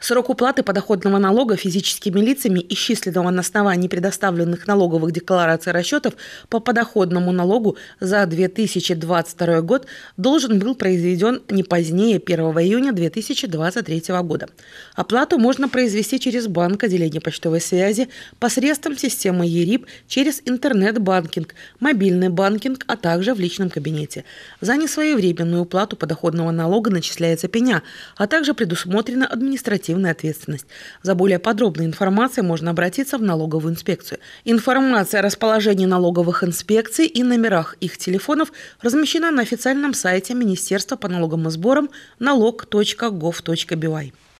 Срок уплаты подоходного налога физическими лицами, исчисленного на основании предоставленных налоговых деклараций расчетов по подоходному налогу за 2022 год, должен был произведен не позднее 1 июня 2023 года. Оплату можно произвести через банк отделение почтовой связи, посредством системы ЕРИП, через интернет-банкинг, мобильный банкинг, а также в личном кабинете. За несвоевременную уплату подоходного налога начисляется пеня, а также предусмотрена административная административная ответственность. За более подробной информацией можно обратиться в налоговую инспекцию. Информация о расположении налоговых инспекций и номерах их телефонов размещена на официальном сайте Министерства по налогам и сборам налог.gov.by.